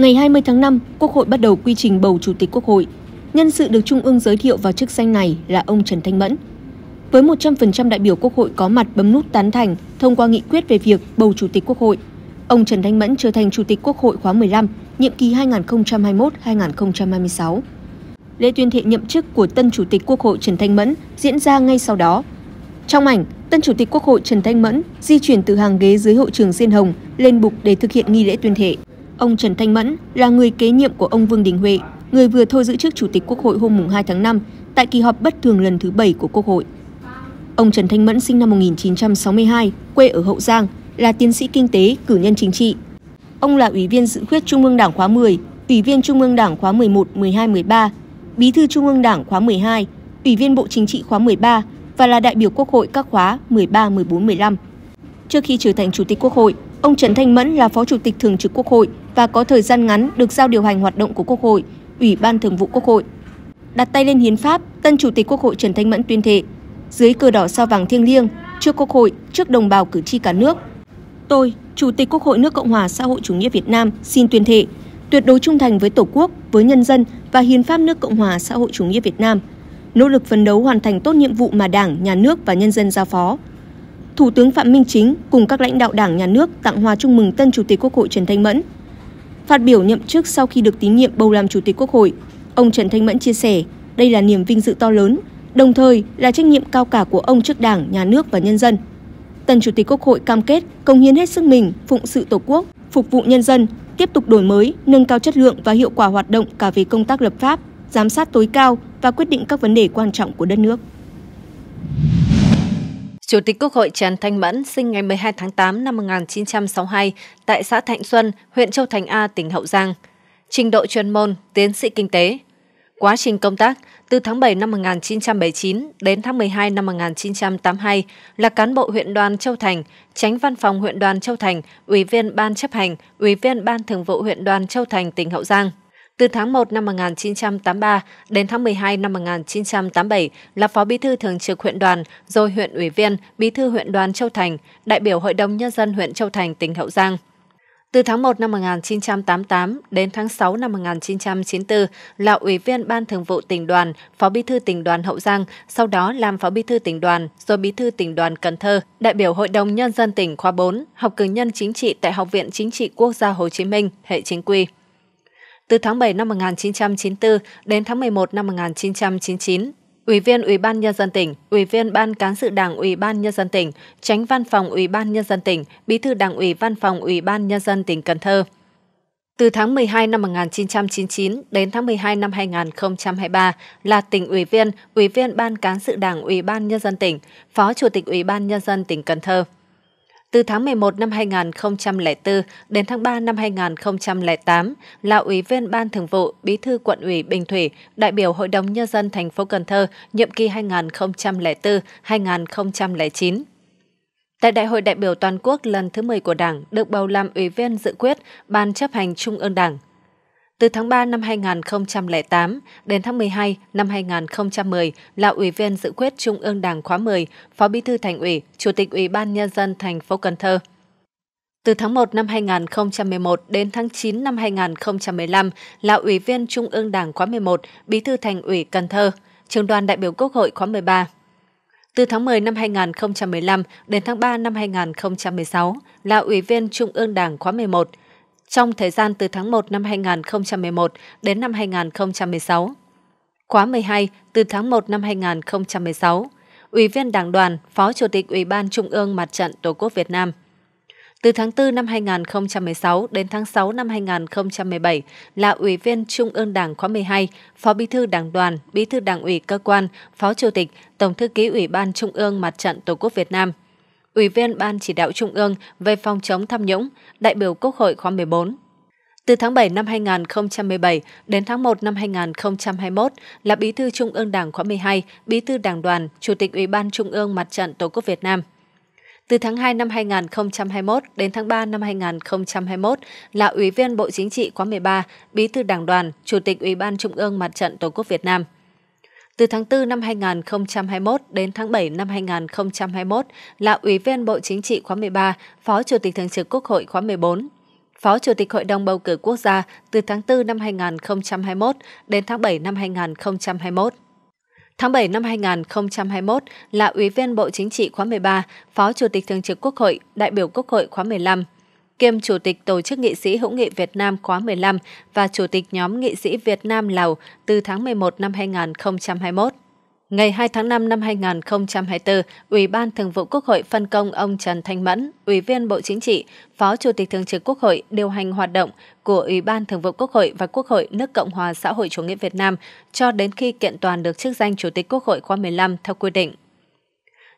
Ngày 20 tháng 5, Quốc hội bắt đầu quy trình bầu Chủ tịch Quốc hội. Nhân sự được Trung ương giới thiệu vào chức danh này là ông Trần Thanh Mẫn. Với 100% đại biểu Quốc hội có mặt bấm nút tán thành thông qua nghị quyết về việc bầu Chủ tịch Quốc hội, ông Trần Thanh Mẫn trở thành Chủ tịch Quốc hội khóa 15, nhiệm kỳ 2021-2026. Lễ tuyên thệ nhậm chức của tân Chủ tịch Quốc hội Trần Thanh Mẫn diễn ra ngay sau đó. Trong ảnh, tân Chủ tịch Quốc hội Trần Thanh Mẫn di chuyển từ hàng ghế dưới hội trường Diên Hồng lên bục để thực hiện nghi lễ tuyên thệ. Ông Trần Thanh Mẫn là người kế nhiệm của ông Vương Đình Huệ, người vừa thôi giữ chức Chủ tịch Quốc hội hôm 2 tháng 5 tại kỳ họp bất thường lần thứ 7 của Quốc hội. Ông Trần Thanh Mẫn sinh năm 1962, quê ở Hậu Giang, là tiến sĩ kinh tế, cử nhân chính trị. Ông là Ủy viên dự khuyết Trung ương Đảng khóa 10, Ủy viên Trung ương Đảng khóa 11, 12, 13, Bí thư Trung ương Đảng khóa 12, Ủy viên Bộ Chính trị khóa 13 và là đại biểu Quốc hội các khóa 13, 14, 15. Trước khi trở thành Chủ tịch Quốc hội, ông Trần Thanh Mẫn là Phó Chủ tịch Thường trực Quốc hội và có thời gian ngắn được giao điều hành hoạt động của Quốc hội, Ủy ban Thường vụ Quốc hội. Đặt tay lên hiến pháp, tân Chủ tịch Quốc hội Trần Thanh Mẫn tuyên thệ dưới cờ đỏ sao vàng thiêng liêng trước Quốc hội, trước đồng bào cử tri cả nước. Tôi, Chủ tịch Quốc hội nước Cộng hòa xã hội chủ nghĩa Việt Nam xin tuyên thệ tuyệt đối trung thành với Tổ quốc, với nhân dân và hiến pháp nước Cộng hòa xã hội chủ nghĩa Việt Nam, nỗ lực phấn đấu hoàn thành tốt nhiệm vụ mà Đảng, Nhà nước và nhân dân giao phó. Thủ tướng Phạm Minh Chính cùng các lãnh đạo Đảng, Nhà nước tặng hoa chúc mừng tân Chủ tịch Quốc hội Trần Thanh Mẫn Phát biểu nhậm chức sau khi được tín nhiệm bầu làm Chủ tịch Quốc hội, ông Trần Thanh Mẫn chia sẻ đây là niềm vinh dự to lớn, đồng thời là trách nhiệm cao cả của ông trước Đảng, Nhà nước và nhân dân. Tân Chủ tịch Quốc hội cam kết công hiến hết sức mình phụng sự Tổ quốc, phục vụ nhân dân, tiếp tục đổi mới, nâng cao chất lượng và hiệu quả hoạt động cả về công tác lập pháp, giám sát tối cao và quyết định các vấn đề quan trọng của đất nước. Chủ tịch Quốc hội Trần Thanh Mẫn sinh ngày 12 tháng 8 năm 1962 tại xã Thạnh Xuân, huyện Châu Thành A, tỉnh Hậu Giang. Trình độ chuyên môn, tiến sĩ kinh tế. Quá trình công tác, từ tháng 7 năm 1979 đến tháng 12 năm 1982 là cán bộ huyện đoàn Châu Thành, tránh văn phòng huyện đoàn Châu Thành, ủy viên ban chấp hành, ủy viên ban thường vụ huyện đoàn Châu Thành, tỉnh Hậu Giang. Từ tháng 1 năm 1983 đến tháng 12 năm 1987 là Phó Bí thư Thường trực huyện đoàn, rồi huyện ủy viên, Bí thư huyện đoàn Châu Thành, đại biểu Hội đồng Nhân dân huyện Châu Thành, tỉnh Hậu Giang. Từ tháng 1 năm 1988 đến tháng 6 năm 1994 là Ủy viên Ban Thường vụ tỉnh đoàn, Phó Bí thư tỉnh đoàn Hậu Giang, sau đó làm Phó Bí thư tỉnh đoàn, rồi Bí thư tỉnh đoàn Cần Thơ, đại biểu Hội đồng Nhân dân tỉnh khóa 4, học cử nhân chính trị tại Học viện Chính trị Quốc gia Hồ Chí Minh, hệ chính quy. Từ tháng 7 năm 1994 đến tháng 11 năm 1999, Ủy viên Ủy ban Nhân dân tỉnh, Ủy viên Ban Cán sự Đảng Ủy ban Nhân dân tỉnh, Tránh Văn phòng Ủy ban Nhân dân tỉnh, Bí thư Đảng ủy Văn phòng Ủy ban Nhân dân tỉnh Cần Thơ. Từ tháng 12 năm 1999 đến tháng 12 năm 2023 là tỉnh ủy viên, ủy viên Ban Cán sự Đảng Ủy ban Nhân dân tỉnh, Phó Chủ tịch Ủy ban Nhân dân tỉnh Cần Thơ. Từ tháng 11 năm 2004 đến tháng 3 năm 2008 là Ủy viên Ban Thường vụ, Bí thư quận ủy Bình Thủy, đại biểu Hội đồng Nhân dân thành phố Cần Thơ, nhiệm kỳ 2004-2009. Tại Đại hội đại biểu toàn quốc lần thứ 10 của Đảng, được bầu làm Ủy viên dự quyết Ban chấp hành Trung ương Đảng – từ tháng 3 năm 2008 đến tháng 12 năm 2010 là Ủy viên dự quyết Trung ương Đảng khóa 10, Phó Bí thư Thành ủy, Chủ tịch Ủy ban Nhân dân thành phố Cần Thơ. Từ tháng 1 năm 2011 đến tháng 9 năm 2015 là Ủy viên Trung ương Đảng khóa 11, Bí thư Thành ủy Cần Thơ, Trường đoàn đại biểu Quốc hội khóa 13. Từ tháng 10 năm 2015 đến tháng 3 năm 2016 là Ủy viên Trung ương Đảng khóa 11, trong thời gian từ tháng 1 năm 2011 đến năm 2016. Khóa 12 từ tháng 1 năm 2016, Ủy viên Đảng đoàn, Phó Chủ tịch Ủy ban Trung ương Mặt trận Tổ quốc Việt Nam. Từ tháng 4 năm 2016 đến tháng 6 năm 2017 là Ủy viên Trung ương Đảng khóa 12, Phó Bí thư Đảng đoàn, Bí thư Đảng ủy cơ quan, Phó Chủ tịch, Tổng thư ký Ủy ban Trung ương Mặt trận Tổ quốc Việt Nam. Ủy viên Ban Chỉ đạo Trung ương về phòng chống tham nhũng, đại biểu Quốc hội khóa 14. Từ tháng 7 năm 2017 đến tháng 1 năm 2021 là Bí thư Trung ương Đảng khóa 12, Bí thư Đảng đoàn, Chủ tịch Ủy ban Trung ương Mặt trận Tổ quốc Việt Nam. Từ tháng 2 năm 2021 đến tháng 3 năm 2021 là Ủy viên Bộ Chính trị khóa 13, Bí thư Đảng đoàn, Chủ tịch Ủy ban Trung ương Mặt trận Tổ quốc Việt Nam. Từ tháng 4 năm 2021 đến tháng 7 năm 2021 là Ủy viên Bộ Chính trị khóa 13, Phó Chủ tịch Thường trực Quốc hội khóa 14. Phó Chủ tịch Hội đồng Bầu cử Quốc gia từ tháng 4 năm 2021 đến tháng 7 năm 2021. Tháng 7 năm 2021 là Ủy viên Bộ Chính trị khóa 13, Phó Chủ tịch Thường trực Quốc hội, đại biểu Quốc hội khóa 15 kiêm Chủ tịch Tổ chức Nghị sĩ Hữu nghị Việt Nam khóa 15 và Chủ tịch nhóm Nghị sĩ Việt Nam-Lào từ tháng 11 năm 2021. Ngày 2 tháng 5 năm 2024, Ủy ban Thường vụ Quốc hội phân công ông Trần Thanh Mẫn, Ủy viên Bộ Chính trị, Phó Chủ tịch Thường trực Quốc hội điều hành hoạt động của Ủy ban Thường vụ Quốc hội và Quốc hội nước Cộng hòa xã hội chủ nghĩa Việt Nam cho đến khi kiện toàn được chức danh Chủ tịch Quốc hội khóa 15 theo quy định.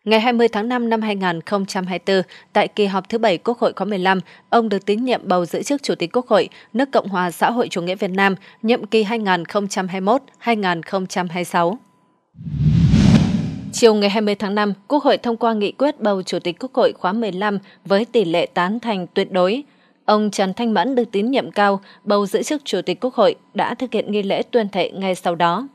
Ngày 20 tháng 5 năm 2024, tại kỳ họp thứ bảy Quốc hội khóa 15, ông được tín nhiệm bầu giữ chức Chủ tịch Quốc hội nước Cộng hòa xã hội chủ nghĩa Việt Nam, nhiệm kỳ 2021-2026. Chiều ngày 20 tháng 5, Quốc hội thông qua nghị quyết bầu Chủ tịch Quốc hội khóa 15 với tỷ lệ tán thành tuyệt đối. Ông Trần Thanh Mẫn được tín nhiệm cao, bầu giữ chức Chủ tịch Quốc hội đã thực hiện nghi lễ tuyên thệ ngay sau đó.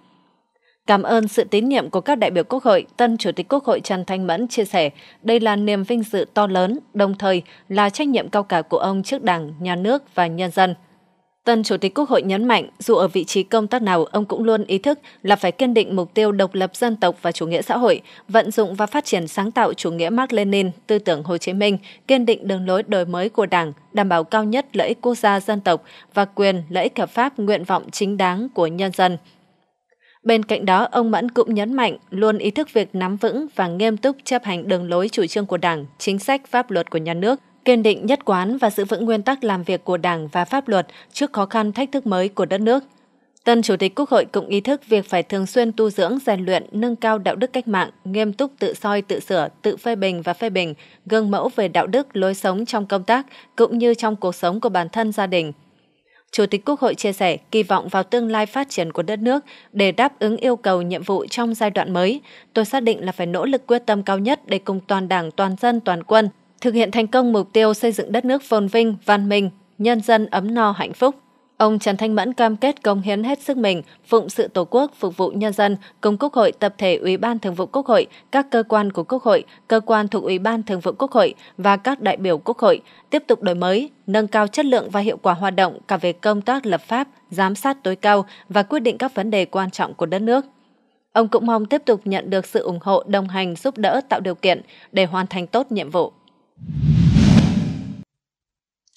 Cảm ơn sự tín nhiệm của các đại biểu Quốc hội, tân Chủ tịch Quốc hội Trần Thanh Mẫn chia sẻ, đây là niềm vinh dự to lớn, đồng thời là trách nhiệm cao cả của ông trước Đảng, Nhà nước và nhân dân. Tân Chủ tịch Quốc hội nhấn mạnh, dù ở vị trí công tác nào, ông cũng luôn ý thức là phải kiên định mục tiêu độc lập dân tộc và chủ nghĩa xã hội, vận dụng và phát triển sáng tạo chủ nghĩa Mark Lenin, tư tưởng Hồ Chí Minh, kiên định đường lối đổi mới của Đảng, đảm bảo cao nhất lợi ích quốc gia dân tộc và quyền lợi ích hợp pháp nguyện vọng chính đáng của nhân dân. Bên cạnh đó, ông Mẫn cũng nhấn mạnh luôn ý thức việc nắm vững và nghiêm túc chấp hành đường lối chủ trương của Đảng, chính sách pháp luật của nhà nước, kiên định nhất quán và giữ vững nguyên tắc làm việc của Đảng và pháp luật trước khó khăn thách thức mới của đất nước. Tân Chủ tịch Quốc hội cũng ý thức việc phải thường xuyên tu dưỡng, rèn luyện, nâng cao đạo đức cách mạng, nghiêm túc tự soi, tự sửa, tự phê bình và phê bình, gương mẫu về đạo đức, lối sống trong công tác cũng như trong cuộc sống của bản thân gia đình, Chủ tịch Quốc hội chia sẻ kỳ vọng vào tương lai phát triển của đất nước để đáp ứng yêu cầu nhiệm vụ trong giai đoạn mới. Tôi xác định là phải nỗ lực quyết tâm cao nhất để cùng toàn đảng, toàn dân, toàn quân thực hiện thành công mục tiêu xây dựng đất nước phồn vinh, văn minh, nhân dân ấm no hạnh phúc. Ông Trần Thanh Mẫn cam kết công hiến hết sức mình, phụng sự Tổ quốc, phục vụ nhân dân, cùng Quốc hội, tập thể Ủy ban Thường vụ Quốc hội, các cơ quan của Quốc hội, cơ quan thuộc Ủy ban Thường vụ Quốc hội và các đại biểu Quốc hội, tiếp tục đổi mới, nâng cao chất lượng và hiệu quả hoạt động cả về công tác lập pháp, giám sát tối cao và quyết định các vấn đề quan trọng của đất nước. Ông cũng mong tiếp tục nhận được sự ủng hộ, đồng hành, giúp đỡ, tạo điều kiện để hoàn thành tốt nhiệm vụ.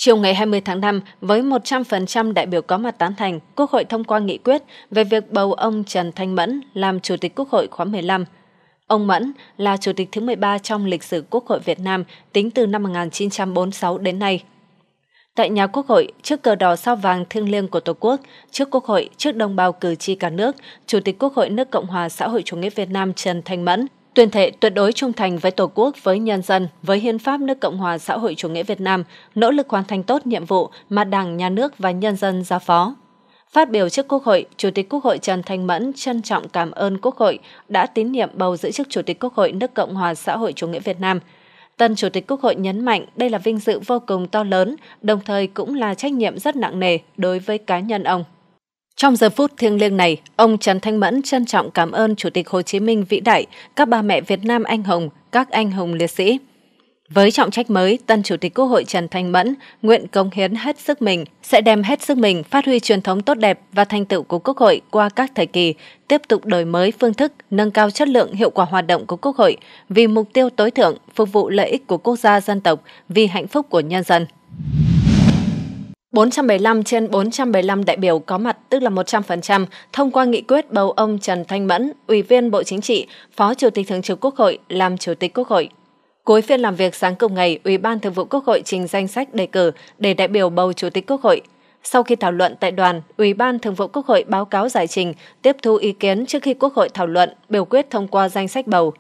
Chiều ngày 20 tháng 5, với 100% đại biểu có mặt tán thành, Quốc hội thông qua nghị quyết về việc bầu ông Trần Thanh Mẫn làm Chủ tịch Quốc hội khóa 15. Ông Mẫn là Chủ tịch thứ 13 trong lịch sử Quốc hội Việt Nam tính từ năm 1946 đến nay. Tại nhà Quốc hội, trước cờ đỏ sao vàng thiêng liêng của Tổ quốc, trước Quốc hội, trước đồng bào cử tri cả nước, Chủ tịch Quốc hội nước Cộng hòa xã hội chủ nghĩa Việt Nam Trần Thanh Mẫn tuyên thệ tuyệt đối trung thành với Tổ quốc, với nhân dân, với Hiến pháp nước Cộng hòa xã hội chủ nghĩa Việt Nam, nỗ lực hoàn thành tốt nhiệm vụ mà Đảng, Nhà nước và nhân dân giao phó. Phát biểu trước Quốc hội, Chủ tịch Quốc hội Trần Thanh Mẫn trân trọng cảm ơn Quốc hội đã tín nhiệm bầu giữ chức Chủ tịch Quốc hội nước Cộng hòa xã hội chủ nghĩa Việt Nam. Tân Chủ tịch Quốc hội nhấn mạnh đây là vinh dự vô cùng to lớn, đồng thời cũng là trách nhiệm rất nặng nề đối với cá nhân ông. Trong giờ phút thiêng liêng này, ông Trần Thanh Mẫn trân trọng cảm ơn Chủ tịch Hồ Chí Minh vĩ đại, các bà mẹ Việt Nam anh hùng, các anh hùng liệt sĩ. Với trọng trách mới, tân Chủ tịch Quốc hội Trần Thanh Mẫn nguyện cống hiến hết sức mình, sẽ đem hết sức mình phát huy truyền thống tốt đẹp và thành tựu của Quốc hội qua các thời kỳ, tiếp tục đổi mới phương thức, nâng cao chất lượng hiệu quả hoạt động của Quốc hội vì mục tiêu tối thượng phục vụ lợi ích của quốc gia dân tộc, vì hạnh phúc của nhân dân. 475 trên 475 đại biểu có mặt, tức là 100%, thông qua nghị quyết bầu ông Trần Thanh Mẫn, Ủy viên Bộ Chính trị, Phó Chủ tịch Thường trực Quốc hội làm Chủ tịch Quốc hội. Cuối phiên làm việc sáng cùng ngày, Ủy ban Thường vụ Quốc hội trình danh sách đề cử để đại biểu bầu Chủ tịch Quốc hội. Sau khi thảo luận tại đoàn, Ủy ban Thường vụ Quốc hội báo cáo giải trình, tiếp thu ý kiến trước khi Quốc hội thảo luận, biểu quyết thông qua danh sách bầu.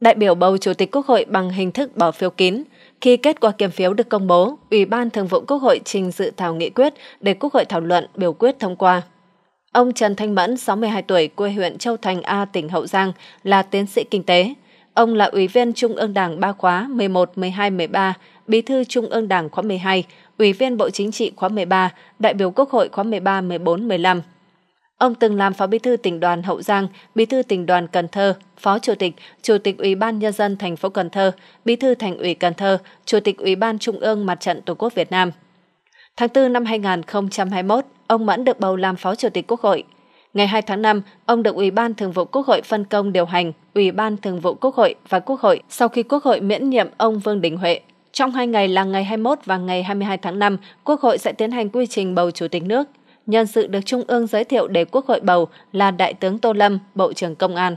Đại biểu bầu Chủ tịch Quốc hội bằng hình thức bỏ phiếu kín. Khi kết quả kiểm phiếu được công bố, Ủy ban Thường vụ Quốc hội trình dự thảo nghị quyết để Quốc hội thảo luận, biểu quyết thông qua. Ông Trần Thanh Mẫn, 62 tuổi, quê huyện Châu Thành A, tỉnh Hậu Giang, là tiến sĩ kinh tế. Ông là Ủy viên Trung ương Đảng 3 khóa 11, 12, 13, Bí thư Trung ương Đảng khóa 12, Ủy viên Bộ Chính trị khóa 13, đại biểu Quốc hội khóa 13, 14, 15. Ông từng làm phó bí thư tỉnh đoàn Hậu Giang, bí thư tỉnh đoàn Cần Thơ, phó chủ tịch, chủ tịch Ủy ban nhân dân thành phố Cần Thơ, bí thư thành ủy Cần Thơ, chủ tịch Ủy ban Trung ương Mặt trận Tổ quốc Việt Nam. Tháng 4 năm 2021, ông Mẫn được bầu làm phó chủ tịch Quốc hội. Ngày 2 tháng 5, ông được Ủy ban Thường vụ Quốc hội phân công điều hành Ủy ban Thường vụ Quốc hội và Quốc hội sau khi Quốc hội miễn nhiệm ông Vương Đình Huệ. Trong hai ngày là ngày 21 và ngày 22 tháng 5, Quốc hội sẽ tiến hành quy trình bầu Chủ tịch nước nhân sự được Trung ương giới thiệu để Quốc hội bầu là Đại tướng Tô Lâm, Bộ trưởng Công an.